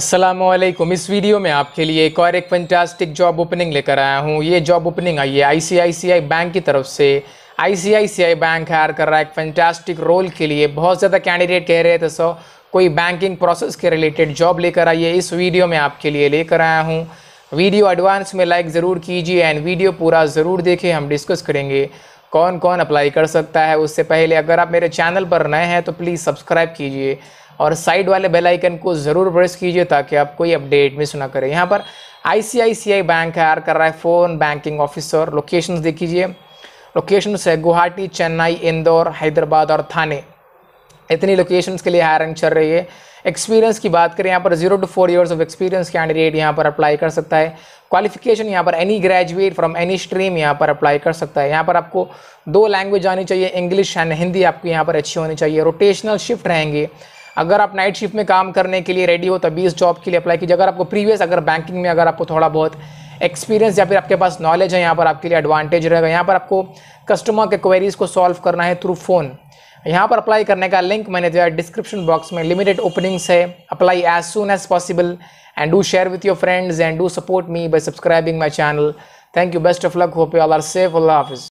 असलम इस वीडियो में आपके लिए एक और एक फैंटास्टिक जॉब ओपनिंग लेकर आया हूँ ये जॉब ओपनिंग आई है आईसीआईसीआई बैंक की तरफ से आईसीआईसीआई बैंक हायर कर रहा है एक फैंटास्टिक रोल के लिए बहुत ज़्यादा कैंडिडेट कह रहे थे सो कोई बैंकिंग प्रोसेस के रिलेटेड जॉब लेकर आइए इस वीडियो में आपके लिए लेकर आया हूँ वीडियो एडवांस में लाइक ज़रूर कीजिए एंड वीडियो पूरा ज़रूर देखें हम डिस्कस करेंगे कौन कौन अप्लाई कर सकता है उससे पहले अगर आप मेरे चैनल पर नए हैं तो प्लीज़ सब्सक्राइब कीजिए और साइड वाले बेल आइकन को ज़रूर प्रेस कीजिए ताकि आप कोई अपडेट मिस ना करें यहाँ पर आईसीआईसीआई बैंक हायर कर रहा है फ़ोन बैंकिंग ऑफिसर लोकेशन देख लीजिए लोकेशन है गुवाहाटी चेन्नई इंदौर हैदराबाद और थाने इतनी लोकेशन के लिए हायरिंग चल रही है एक्सपीरियंस की बात करें यहाँ पर zero to four years of experience candidate यहाँ पर अप्लाई कर सकता है क्वालिफिकेशन यहाँ पर any graduate from any stream यहाँ पर अप्लाई कर सकता है यहाँ पर आपको दो लैंग्वेज आनी चाहिए इंग्लिश एंड हिंदी आपको यहाँ पर अच्छी होनी चाहिए रोटेशनल शिफ्ट रहेंगे अगर आप नाइट शिफ्ट में काम करने के लिए रेडी हो तभी इस जॉब के लिए अप्लाई कीजिए अगर आपको प्रीवियस अगर बैंकिंग में अगर आपको थोड़ा बहुत एक्सपीरियंस या फिर आपके पास नॉलेज है यहाँ पर आपके लिए एडवांटेज रहेगा यहाँ पर आपको कस्टमर के क्वेरीज को सॉल्व करना है थ्रू फ़ोन यहाँ पर अप्लाई करने का लिंक मैंने दिया है डिस्क्रिप्शन बॉक्स में लिमिटेड ओपनिंग्स है apply as soon as possible and do share with your friends and do support me by subscribing my channel thank you best of luck hope you all are safe अल्लाह हाफिज़